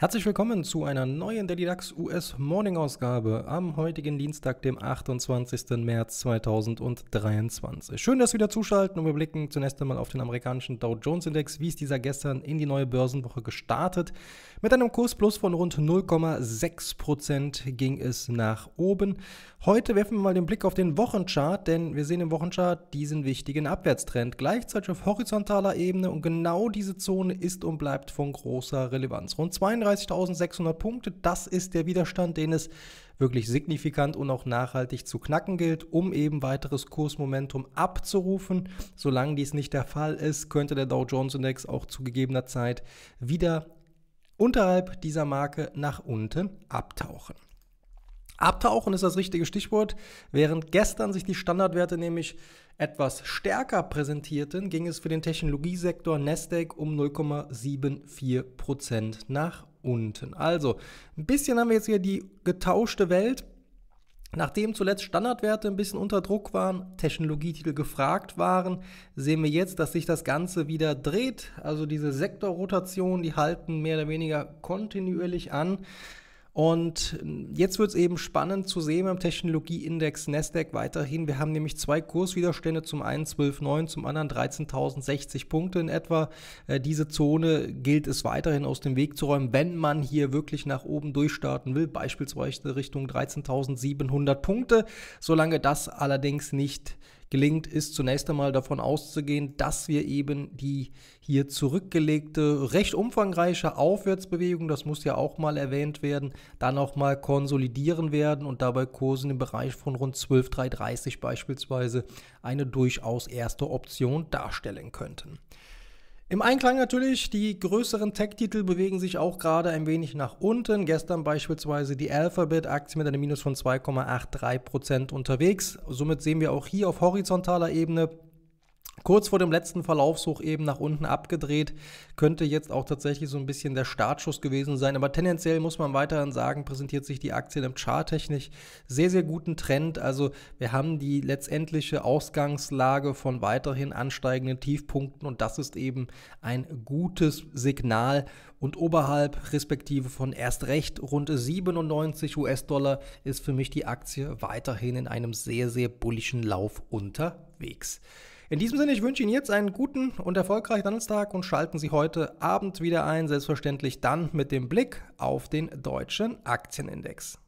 Herzlich willkommen zu einer neuen Daily DAX US Morning Ausgabe am heutigen Dienstag, dem 28. März 2023. Schön, dass Sie wieder zuschalten und wir blicken zunächst einmal auf den amerikanischen Dow Jones Index. Wie ist dieser gestern in die neue Börsenwoche gestartet? Mit einem Kursplus von rund 0,6% ging es nach oben. Heute werfen wir mal den Blick auf den Wochenchart, denn wir sehen im Wochenchart diesen wichtigen Abwärtstrend. Gleichzeitig auf horizontaler Ebene und genau diese Zone ist und bleibt von großer Relevanz. Rund 32 32.600 Punkte. Das ist der Widerstand, den es wirklich signifikant und auch nachhaltig zu knacken gilt, um eben weiteres Kursmomentum abzurufen. Solange dies nicht der Fall ist, könnte der Dow Jones Index auch zu gegebener Zeit wieder unterhalb dieser Marke nach unten abtauchen. Abtauchen ist das richtige Stichwort. Während gestern sich die Standardwerte nämlich etwas stärker präsentierten, ging es für den Technologiesektor Nasdaq um 0,74% nach unten. Also, ein bisschen haben wir jetzt hier die getauschte Welt. Nachdem zuletzt Standardwerte ein bisschen unter Druck waren, Technologietitel gefragt waren, sehen wir jetzt, dass sich das Ganze wieder dreht. Also diese Sektorrotationen, die halten mehr oder weniger kontinuierlich an. Und äh, jetzt wird es eben spannend zu sehen beim Technologieindex Nasdaq weiterhin. Wir haben nämlich zwei Kurswiderstände, zum einen 12.9, zum anderen 13.060 Punkte in etwa. Äh, diese Zone gilt es weiterhin aus dem Weg zu räumen, wenn man hier wirklich nach oben durchstarten will, beispielsweise Richtung 13.700 Punkte. Solange das allerdings nicht gelingt, ist zunächst einmal davon auszugehen, dass wir eben die hier zurückgelegte, recht umfangreiche Aufwärtsbewegung, das muss ja auch mal erwähnt werden, dann auch mal konsolidieren werden und dabei Kursen im Bereich von rund 12,330 beispielsweise eine durchaus erste Option darstellen könnten. Im Einklang natürlich, die größeren Tech-Titel bewegen sich auch gerade ein wenig nach unten. Gestern beispielsweise die Alphabet-Aktie mit einem Minus von 2,83% unterwegs. Somit sehen wir auch hier auf horizontaler Ebene Kurz vor dem letzten Verlaufshoch eben nach unten abgedreht, könnte jetzt auch tatsächlich so ein bisschen der Startschuss gewesen sein. Aber tendenziell muss man weiterhin sagen, präsentiert sich die Aktie im charttechnisch sehr, sehr guten Trend. Also wir haben die letztendliche Ausgangslage von weiterhin ansteigenden Tiefpunkten und das ist eben ein gutes Signal. Und oberhalb respektive von erst recht rund 97 US-Dollar ist für mich die Aktie weiterhin in einem sehr, sehr bullischen Lauf unterwegs. In diesem Sinne, ich wünsche Ihnen jetzt einen guten und erfolgreichen Handelstag und schalten Sie heute Abend wieder ein, selbstverständlich dann mit dem Blick auf den deutschen Aktienindex.